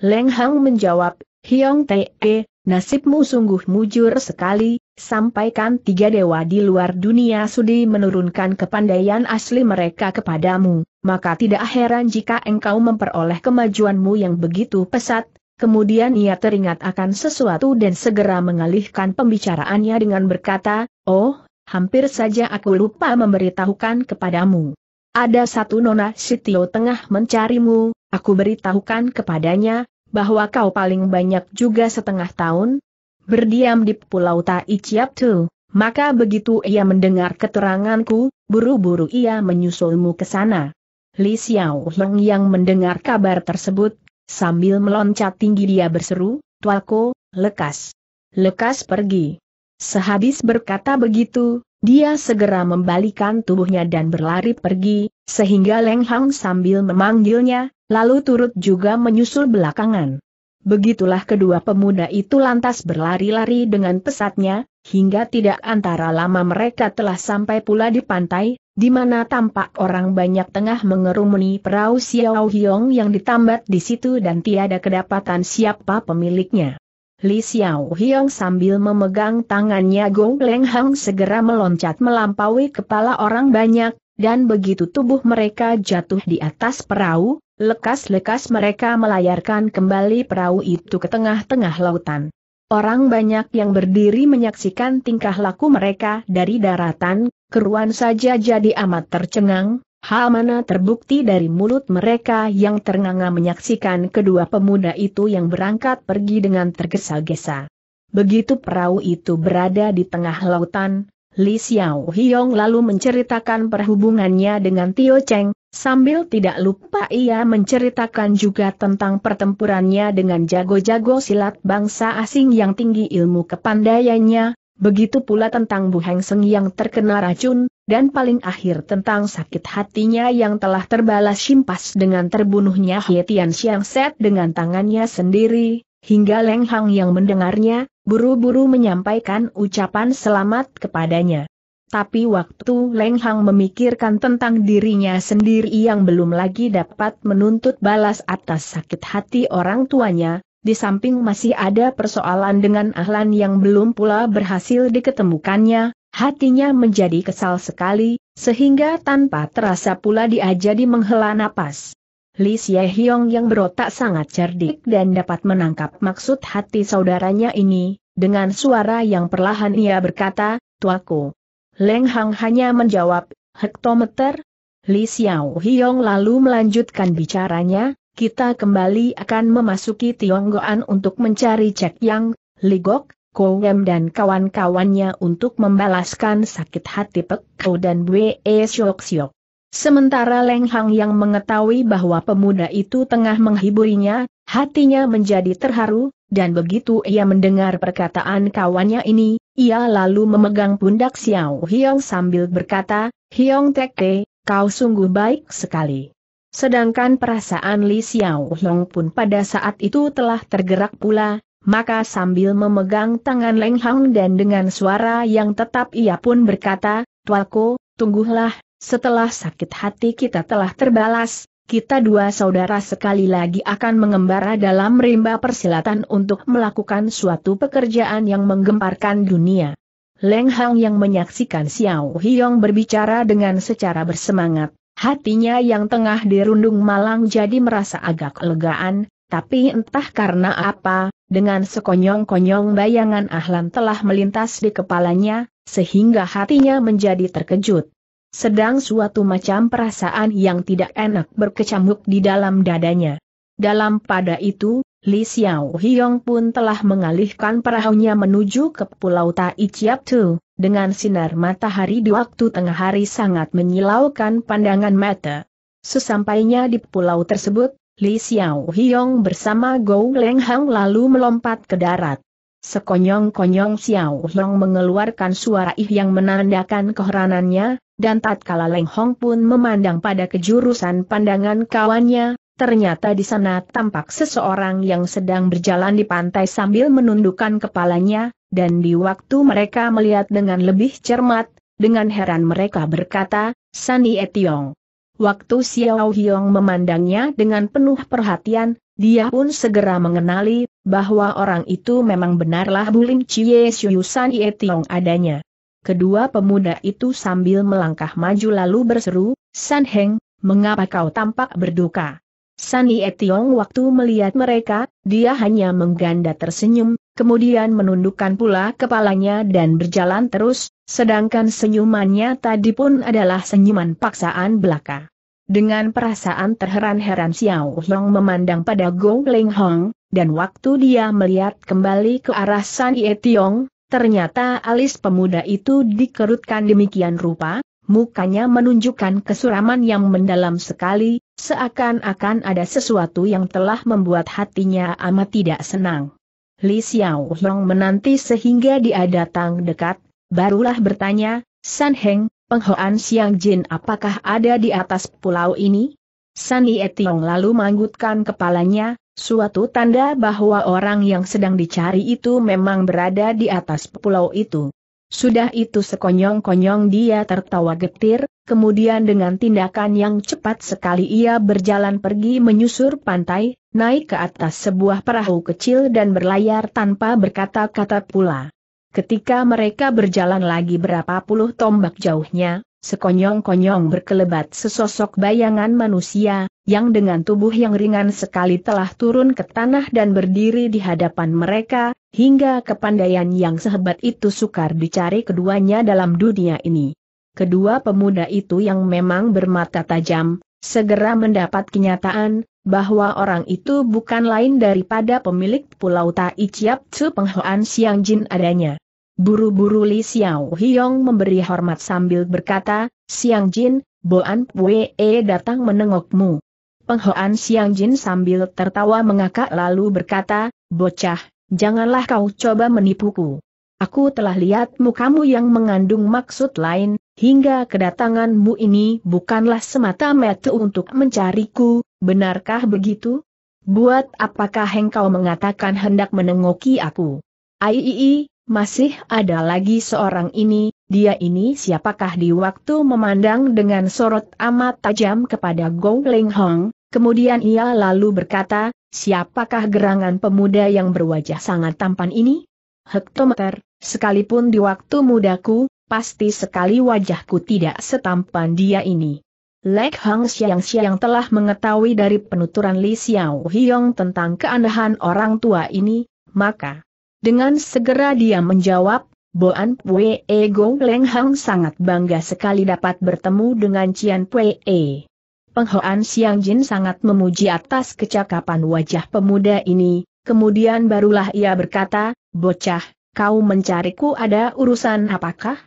Leng Hang menjawab, Hiong Te, eh, nasibmu sungguh mujur sekali, sampaikan tiga dewa di luar dunia sudi menurunkan kepandaian asli mereka kepadamu, maka tidak heran jika engkau memperoleh kemajuanmu yang begitu pesat, Kemudian ia teringat akan sesuatu dan segera mengalihkan pembicaraannya dengan berkata, Oh, hampir saja aku lupa memberitahukan kepadamu. Ada satu nona Sitio tengah mencarimu, aku beritahukan kepadanya, bahwa kau paling banyak juga setengah tahun berdiam di Pulau Taichiap Tu. Maka begitu ia mendengar keteranganku, buru-buru ia menyusulmu ke sana. Li Xiao Heng yang mendengar kabar tersebut, sambil meloncat tinggi dia berseru, Tuako, lekas. Lekas pergi. Sehabis berkata begitu, dia segera membalikan tubuhnya dan berlari pergi, sehingga Leng Hang sambil memanggilnya, lalu turut juga menyusul belakangan. Begitulah kedua pemuda itu lantas berlari-lari dengan pesatnya, hingga tidak antara lama mereka telah sampai pula di pantai, di mana tampak orang banyak tengah mengerumuni perahu Xiao Hiong yang ditambat di situ dan tiada kedapatan siapa pemiliknya. Li Xiao Hiong sambil memegang tangannya Gong Leng Hang segera meloncat melampaui kepala orang banyak, dan begitu tubuh mereka jatuh di atas perahu, Lekas-lekas mereka melayarkan kembali perahu itu ke tengah-tengah lautan. Orang banyak yang berdiri menyaksikan tingkah laku mereka dari daratan, keruan saja jadi amat tercengang, hal mana terbukti dari mulut mereka yang ternganga menyaksikan kedua pemuda itu yang berangkat pergi dengan tergesa-gesa. Begitu perahu itu berada di tengah lautan, Li Xiao Hiong lalu menceritakan perhubungannya dengan Tio Cheng, sambil tidak lupa ia menceritakan juga tentang pertempurannya dengan jago-jago silat bangsa asing yang tinggi ilmu kepandaiannya, begitu pula tentang Bu Heng Seng yang terkena racun, dan paling akhir tentang sakit hatinya yang telah terbalas simpas dengan terbunuhnya Hietian Siang Xiang Set dengan tangannya sendiri, Hingga Leng Hang yang mendengarnya, buru-buru menyampaikan ucapan selamat kepadanya. Tapi waktu Leng Hang memikirkan tentang dirinya sendiri yang belum lagi dapat menuntut balas atas sakit hati orang tuanya, di samping masih ada persoalan dengan Ahlan yang belum pula berhasil diketemukannya, hatinya menjadi kesal sekali, sehingga tanpa terasa pula dia jadi menghela napas. Li Hiong yang berotak sangat cerdik dan dapat menangkap maksud hati saudaranya ini, dengan suara yang perlahan ia berkata, Tuaku. Leng Hang hanya menjawab, hektometer? Li Xiao Hyong lalu melanjutkan bicaranya, kita kembali akan memasuki Tionggoan untuk mencari Cek Yang, Ligok, Kowem dan kawan-kawannya untuk membalaskan sakit hati Pek Kau dan Bwe Siok Siok. Sementara Leng Hang yang mengetahui bahwa pemuda itu tengah menghiburinya, hatinya menjadi terharu, dan begitu ia mendengar perkataan kawannya ini, ia lalu memegang pundak Xiao Hiong sambil berkata, Hiong Tek Te, kau sungguh baik sekali. Sedangkan perasaan Li Xiao Hong pun pada saat itu telah tergerak pula, maka sambil memegang tangan Leng Hang dan dengan suara yang tetap ia pun berkata, Tualko, tunggulah. Setelah sakit hati kita telah terbalas, kita dua saudara sekali lagi akan mengembara dalam rimba persilatan untuk melakukan suatu pekerjaan yang menggemparkan dunia. Leng Hang yang menyaksikan Xiao Hiyong berbicara dengan secara bersemangat, hatinya yang tengah dirundung malang jadi merasa agak legaan, tapi entah karena apa, dengan sekonyong-konyong bayangan ahlan telah melintas di kepalanya, sehingga hatinya menjadi terkejut. Sedang suatu macam perasaan yang tidak enak berkecamuk di dalam dadanya. Dalam pada itu, Li Xiao Hiong pun telah mengalihkan perahunya menuju ke Pulau Tai Chiap Tu, dengan sinar matahari di waktu tengah hari sangat menyilaukan pandangan mata. Sesampainya di pulau tersebut, Li Xiao Hiong bersama Gou Leng Hang lalu melompat ke darat. Sekonyong-konyong Xiao Hiong mengeluarkan suara ih yang menandakan keheranannya, dan tatkala Leng Hong pun memandang pada kejurusan pandangan kawannya, ternyata di sana tampak seseorang yang sedang berjalan di pantai sambil menundukkan kepalanya, dan di waktu mereka melihat dengan lebih cermat, dengan heran mereka berkata, Sani Etiong. Waktu Xiao Hiong memandangnya dengan penuh perhatian, dia pun segera mengenali bahwa orang itu memang benarlah Bulim Chie Siu Sani Etiong adanya. Kedua pemuda itu sambil melangkah maju lalu berseru, San Heng, mengapa kau tampak berduka? San Ie Tiong waktu melihat mereka, dia hanya mengganda tersenyum, kemudian menundukkan pula kepalanya dan berjalan terus, sedangkan senyumannya tadi pun adalah senyuman paksaan belaka. Dengan perasaan terheran-heran Xiao Hong memandang pada Gong Ling Hong, dan waktu dia melihat kembali ke arah San Ie Tiong, Ternyata alis pemuda itu dikerutkan demikian rupa, mukanya menunjukkan kesuraman yang mendalam sekali, seakan-akan ada sesuatu yang telah membuat hatinya amat tidak senang. Li Xiao Long menanti sehingga dia datang dekat, barulah bertanya, San Heng, penghoan Siang Jin apakah ada di atas pulau ini? San Tiong lalu manggutkan kepalanya, Suatu tanda bahwa orang yang sedang dicari itu memang berada di atas pulau itu. Sudah itu sekonyong-konyong dia tertawa getir, kemudian dengan tindakan yang cepat sekali ia berjalan pergi menyusur pantai, naik ke atas sebuah perahu kecil dan berlayar tanpa berkata-kata pula. Ketika mereka berjalan lagi berapa puluh tombak jauhnya, Sekonyong-konyong berkelebat sesosok bayangan manusia, yang dengan tubuh yang ringan sekali telah turun ke tanah dan berdiri di hadapan mereka, hingga kepandaian yang sehebat itu sukar dicari keduanya dalam dunia ini. Kedua pemuda itu yang memang bermata tajam, segera mendapat kenyataan, bahwa orang itu bukan lain daripada pemilik pulau Tai Chiap Tsu Penghoan Siang Jin adanya. Buru-buru Li Xiao Hiong memberi hormat sambil berkata, Siang Jin, Boan Pue e datang menengokmu. Penghoan Siang Jin sambil tertawa mengakak lalu berkata, Bocah, janganlah kau coba menipuku. Aku telah lihat mukamu yang mengandung maksud lain, hingga kedatanganmu ini bukanlah semata-mata untuk mencariku, benarkah begitu? Buat apakah engkau mengatakan hendak menengoki aku? Aiii, masih ada lagi seorang ini, dia ini siapakah di waktu memandang dengan sorot amat tajam kepada Gong Ling Hong, kemudian ia lalu berkata, siapakah gerangan pemuda yang berwajah sangat tampan ini? Hektometer, sekalipun di waktu mudaku, pasti sekali wajahku tidak setampan dia ini. Lek Hang Xiang Xiang telah mengetahui dari penuturan Li Xiao Hiong tentang keanehan orang tua ini, maka dengan segera dia menjawab, Boan Pue e Go Leng Hang sangat bangga sekali dapat bertemu dengan Cian Pue. E. Penghoan Siang Jin sangat memuji atas kecakapan wajah pemuda ini, kemudian barulah ia berkata, Bocah, kau mencariku ada urusan apakah?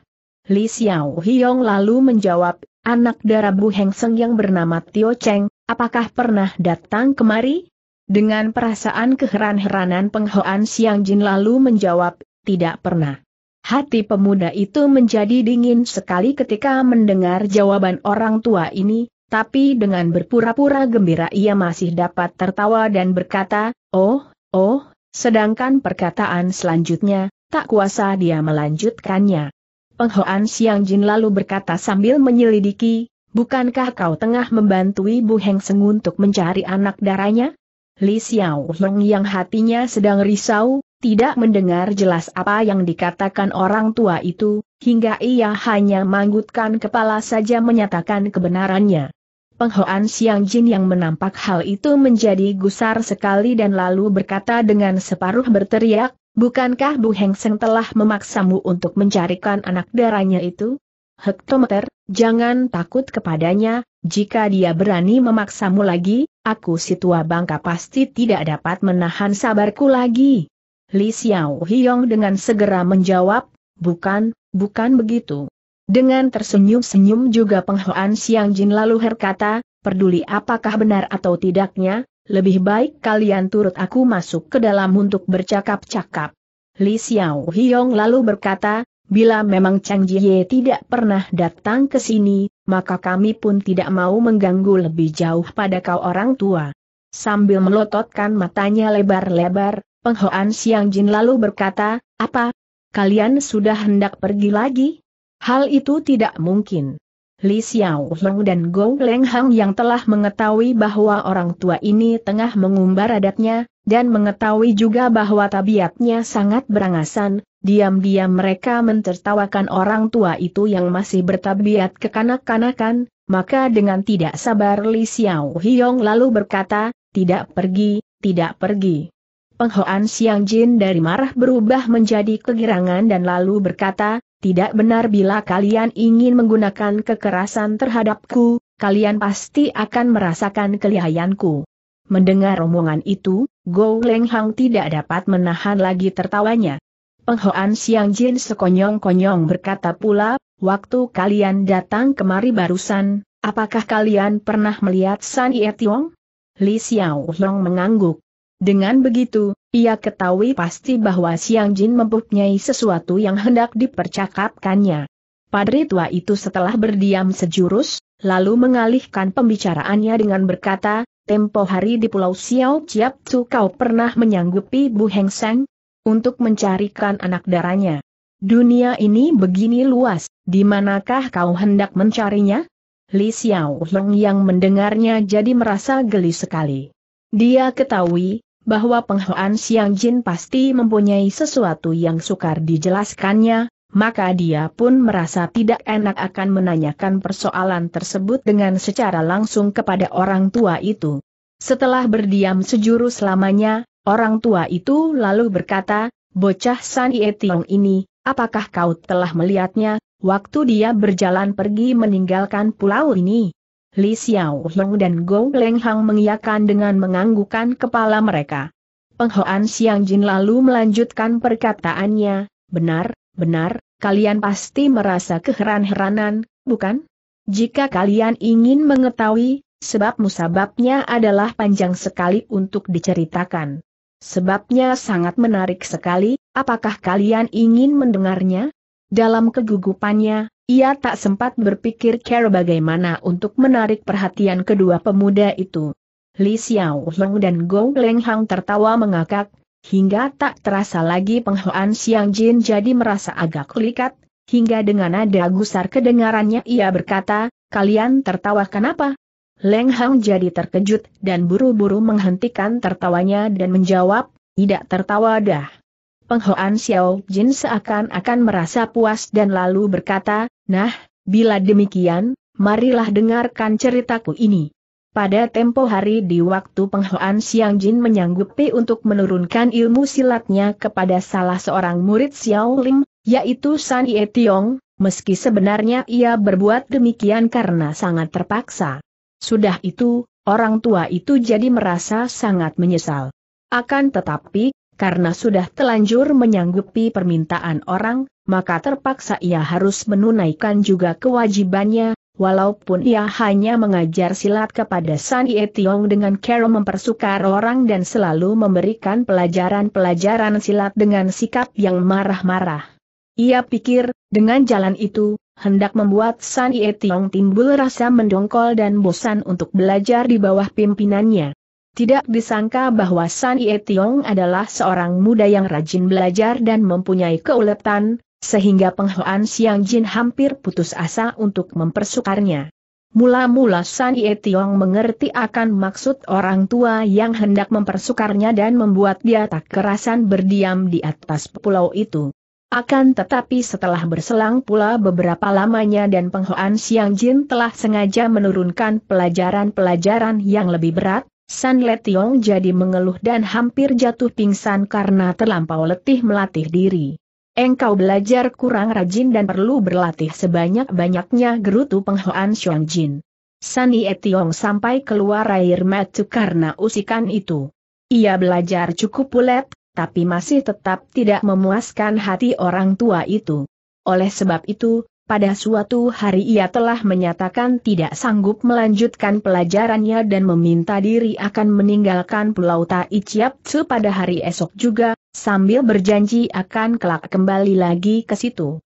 Li Xiao Hiong lalu menjawab, anak darabu Heng Seng yang bernama Tio Cheng, apakah pernah datang kemari? Dengan perasaan keheran-heranan penghoan Siang Jin lalu menjawab, tidak pernah. Hati pemuda itu menjadi dingin sekali ketika mendengar jawaban orang tua ini, tapi dengan berpura-pura gembira ia masih dapat tertawa dan berkata, oh, oh, sedangkan perkataan selanjutnya, tak kuasa dia melanjutkannya. Penghoan Siang Jin lalu berkata sambil menyelidiki, bukankah kau tengah membantu Ibu Heng Seng untuk mencari anak darahnya? Li Xiao Hong yang hatinya sedang risau, tidak mendengar jelas apa yang dikatakan orang tua itu, hingga ia hanya manggutkan kepala saja menyatakan kebenarannya. Penghoan Siang Jin yang menampak hal itu menjadi gusar sekali dan lalu berkata dengan separuh berteriak, Bukankah Bu Heng Seng telah memaksamu untuk mencarikan anak darahnya itu? Hektometer, jangan takut kepadanya, jika dia berani memaksamu lagi, aku si tua bangka pasti tidak dapat menahan sabarku lagi. Li Xiao Hiong dengan segera menjawab, bukan, bukan begitu. Dengan tersenyum-senyum juga penghoan Siang Jin lalu berkata, peduli apakah benar atau tidaknya, lebih baik kalian turut aku masuk ke dalam untuk bercakap-cakap. Li Xiao Hiong lalu berkata, bila memang Chang Jie tidak pernah datang ke sini, maka kami pun tidak mau mengganggu lebih jauh pada kau orang tua. Sambil melototkan matanya lebar-lebar, penghoan Siang Jin lalu berkata, apa? Kalian sudah hendak pergi lagi? Hal itu tidak mungkin. Li Xiao Long dan Gong Leng Hang yang telah mengetahui bahwa orang tua ini tengah mengumbar adatnya, dan mengetahui juga bahwa tabiatnya sangat berangasan, Diam-diam mereka mentertawakan orang tua itu yang masih bertabiat kekanak-kanakan, maka dengan tidak sabar Li Xiao Hiong lalu berkata, tidak pergi, tidak pergi. Penghoan Siang Jin dari marah berubah menjadi kegirangan dan lalu berkata, tidak benar bila kalian ingin menggunakan kekerasan terhadapku, kalian pasti akan merasakan kelihayanku. Mendengar omongan itu, Go Leng Hang tidak dapat menahan lagi tertawanya. Penghoan Siang Jin sekonyong-konyong berkata pula, waktu kalian datang kemari barusan, apakah kalian pernah melihat San Ie Tiong? Li Xiao Long mengangguk. Dengan begitu, ia ketahui pasti bahwa Siang Jin mempunyai sesuatu yang hendak dipercakapkannya. Padri tua itu setelah berdiam sejurus, lalu mengalihkan pembicaraannya dengan berkata, Tempo hari di Pulau Xiao Ciap, Tsu kau pernah menyanggupi Bu Heng Seng, untuk mencarikan anak darahnya. Dunia ini begini luas, di manakah kau hendak mencarinya? Li Xiao Long yang mendengarnya jadi merasa geli sekali. Dia ketahui, bahwa penghuan Xiang Jin pasti mempunyai sesuatu yang sukar dijelaskannya, maka dia pun merasa tidak enak akan menanyakan persoalan tersebut dengan secara langsung kepada orang tua itu. Setelah berdiam sejurus selamanya, Orang tua itu lalu berkata, bocah San Yetiong ini, apakah kau telah melihatnya, waktu dia berjalan pergi meninggalkan pulau ini? Li Xiao Hong dan Gong Leng Hang mengiyakan dengan menganggukkan kepala mereka. Penghoan Xiang Jin lalu melanjutkan perkataannya, benar, benar, kalian pasti merasa keheran-heranan, bukan? Jika kalian ingin mengetahui, sebab musababnya adalah panjang sekali untuk diceritakan. Sebabnya sangat menarik sekali, apakah kalian ingin mendengarnya? Dalam kegugupannya, ia tak sempat berpikir cara bagaimana untuk menarik perhatian kedua pemuda itu. Li Xiao Long dan Gong Leng Hang tertawa mengakak, hingga tak terasa lagi penghoan Xiang Jin jadi merasa agak likat, hingga dengan nada gusar kedengarannya ia berkata, kalian tertawa kenapa? Leng Hang jadi terkejut dan buru-buru menghentikan tertawanya dan menjawab, tidak tertawa dah. Penghoan Xiao Jin seakan-akan merasa puas dan lalu berkata, nah, bila demikian, marilah dengarkan ceritaku ini. Pada tempo hari di waktu penghoan Xiang Jin menyanggupi untuk menurunkan ilmu silatnya kepada salah seorang murid Xiao Lim, yaitu San Ye Tiong, meski sebenarnya ia berbuat demikian karena sangat terpaksa. Sudah itu, orang tua itu jadi merasa sangat menyesal. Akan tetapi, karena sudah telanjur menyanggupi permintaan orang, maka terpaksa ia harus menunaikan juga kewajibannya, walaupun ia hanya mengajar silat kepada San Tiong dengan cara mempersukar orang dan selalu memberikan pelajaran-pelajaran silat dengan sikap yang marah-marah. Ia pikir, dengan jalan itu, hendak membuat San Ye Tiong timbul rasa mendongkol dan bosan untuk belajar di bawah pimpinannya. Tidak disangka bahwa San Ye Tiong adalah seorang muda yang rajin belajar dan mempunyai keuletan, sehingga penghoan Siang Jin hampir putus asa untuk mempersukarnya. Mula-mula San Ye Tiong mengerti akan maksud orang tua yang hendak mempersukarnya dan membuat dia tak kerasan berdiam di atas pulau itu. Akan tetapi setelah berselang pula beberapa lamanya dan penghoan Siang Jin telah sengaja menurunkan pelajaran-pelajaran yang lebih berat, San Letiong jadi mengeluh dan hampir jatuh pingsan karena terlampau letih melatih diri. Engkau belajar kurang rajin dan perlu berlatih sebanyak-banyaknya gerutu penghoan Siang Jin. San Etiong sampai keluar air mata karena usikan itu. Ia belajar cukup ulet, tapi masih tetap tidak memuaskan hati orang tua itu. Oleh sebab itu, pada suatu hari ia telah menyatakan tidak sanggup melanjutkan pelajarannya dan meminta diri akan meninggalkan Pulau Taichiapsu pada hari esok juga, sambil berjanji akan kelak kembali lagi ke situ.